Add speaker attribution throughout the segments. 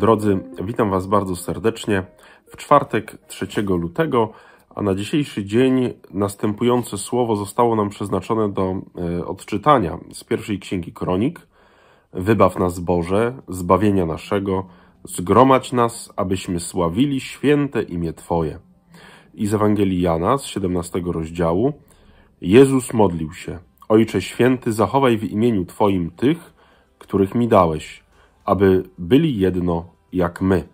Speaker 1: Drodzy, witam Was bardzo serdecznie w czwartek 3 lutego, a na dzisiejszy dzień następujące słowo zostało nam przeznaczone do e, odczytania z pierwszej księgi Kronik. Wybaw nas Boże, zbawienia naszego, zgromadź nas, abyśmy sławili święte imię Twoje. I z Ewangelii Jana z 17 rozdziału Jezus modlił się. Ojcze święty, zachowaj w imieniu Twoim tych, których mi dałeś aby byli jedno jak my.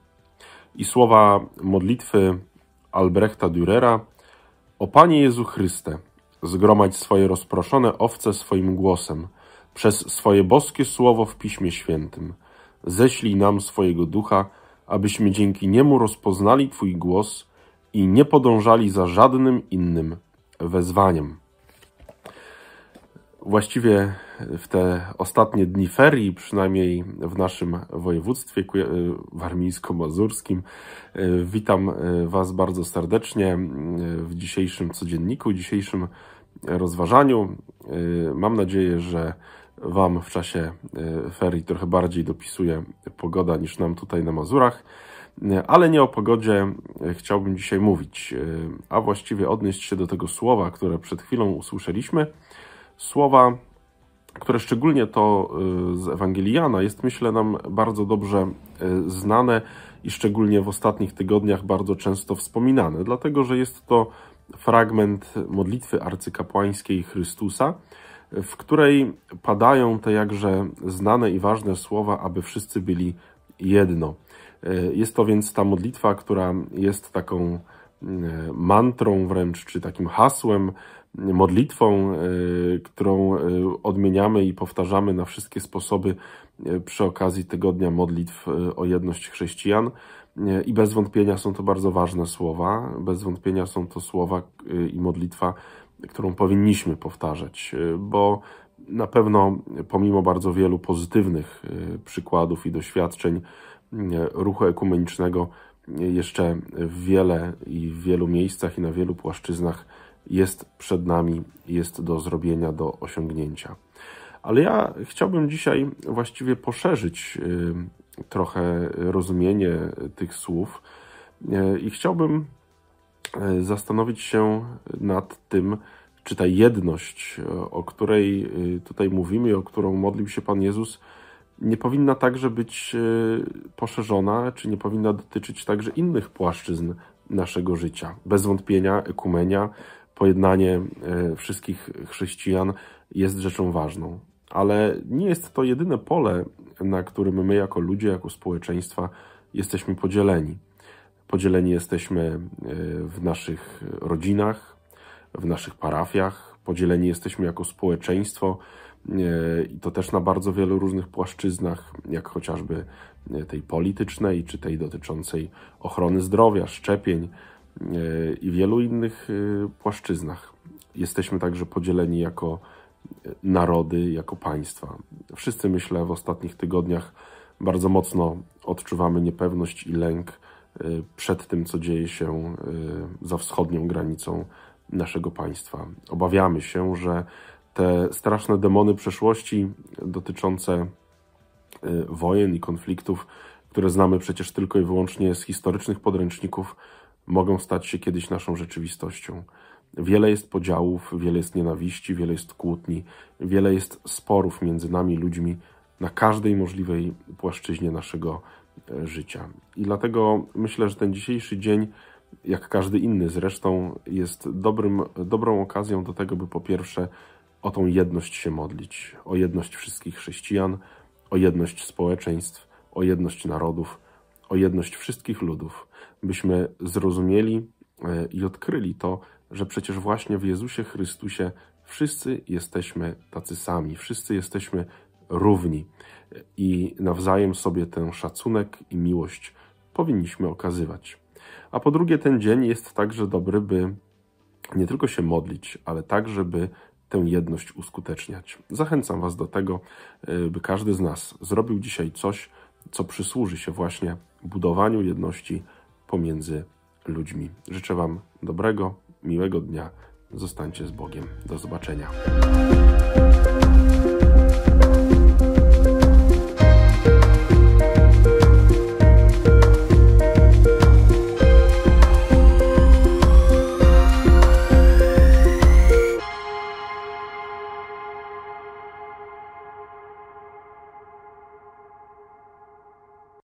Speaker 1: I słowa modlitwy Albrechta Dürera O Panie Jezu Chryste, zgromadź swoje rozproszone owce swoim głosem, przez swoje boskie słowo w Piśmie Świętym. Ześlij nam swojego ducha, abyśmy dzięki niemu rozpoznali Twój głos i nie podążali za żadnym innym wezwaniem. Właściwie w te ostatnie dni ferii, przynajmniej w naszym województwie e, warmińsko-mazurskim. E, witam e, Was bardzo serdecznie w dzisiejszym codzienniku, dzisiejszym rozważaniu. Mam nadzieję, że Wam w czasie ferii trochę bardziej dopisuje pogoda niż nam tutaj na Mazurach. Ale nie o pogodzie chciałbym dzisiaj mówić, a właściwie odnieść się do tego słowa, które przed chwilą usłyszeliśmy. Słowa które szczególnie to y, z ewangelijana jest, myślę, nam bardzo dobrze y, znane i szczególnie w ostatnich tygodniach bardzo często wspominane, dlatego że jest to fragment modlitwy arcykapłańskiej Chrystusa, w której padają te jakże znane i ważne słowa, aby wszyscy byli jedno. Y, jest to więc ta modlitwa, która jest taką E, mantrą wręcz, czy takim hasłem, modlitwą, e, którą e, odmieniamy i powtarzamy na wszystkie sposoby przy okazji tygodnia modlitw o jedność chrześcijan. I bez wątpienia są to bardzo ważne słowa, bez wątpienia są to słowa i modlitwa, którą powinniśmy powtarzać, bo na pewno pomimo bardzo wielu pozytywnych przykładów i doświadczeń ruchu ekumenicznego, jeszcze wiele i w wielu miejscach i na wielu płaszczyznach jest przed nami, jest do zrobienia, do osiągnięcia. Ale ja chciałbym dzisiaj właściwie poszerzyć y, trochę rozumienie tych słów y, i chciałbym y, zastanowić się nad tym, czy ta jedność, o której tutaj mówimy, o którą modlił się Pan Jezus, nie powinna także być e, poszerzona, czy nie powinna dotyczyć także innych płaszczyzn naszego życia. Bez wątpienia ekumenia, pojednanie e, wszystkich chrześcijan jest rzeczą ważną. Ale nie jest to jedyne pole, na którym my jako ludzie, jako społeczeństwa jesteśmy podzieleni. Podzieleni jesteśmy e, w naszych rodzinach, w naszych parafiach, podzieleni jesteśmy jako społeczeństwo E, i to też na bardzo wielu różnych płaszczyznach, jak chociażby e, tej politycznej, czy tej dotyczącej ochrony zdrowia, szczepień e, i wielu innych płaszczyznach. Jesteśmy także podzieleni jako narody, jako państwa. Wszyscy, myślę, w ostatnich tygodniach bardzo mocno odczuwamy niepewność i lęk przed tym, co dzieje się za wschodnią granicą naszego państwa. Obawiamy się, że te straszne demony przeszłości dotyczące y, wojen i konfliktów, które znamy przecież tylko i wyłącznie z historycznych podręczników, mogą stać się kiedyś naszą rzeczywistością. Wiele jest podziałów, wiele jest nienawiści, wiele jest kłótni, wiele jest sporów między nami ludźmi na każdej możliwej płaszczyźnie naszego e, życia. I dlatego myślę, że ten dzisiejszy dzień, jak każdy inny zresztą, jest dobrym, dobrą okazją do tego, by po pierwsze o tą jedność się modlić, o jedność wszystkich chrześcijan, o jedność społeczeństw, o jedność narodów, o jedność wszystkich ludów, byśmy zrozumieli e, i odkryli to, że przecież właśnie w Jezusie Chrystusie wszyscy jesteśmy tacy sami, wszyscy jesteśmy równi i nawzajem sobie ten szacunek i miłość powinniśmy okazywać. A po drugie, ten dzień jest także dobry, by nie tylko się modlić, ale tak, żeby tę jedność uskuteczniać. Zachęcam Was do tego, e, by każdy z nas zrobił dzisiaj coś, co przysłuży się właśnie budowaniu jedności pomiędzy ludźmi. Życzę Wam dobrego, miłego dnia. Zostańcie z Bogiem. Do zobaczenia.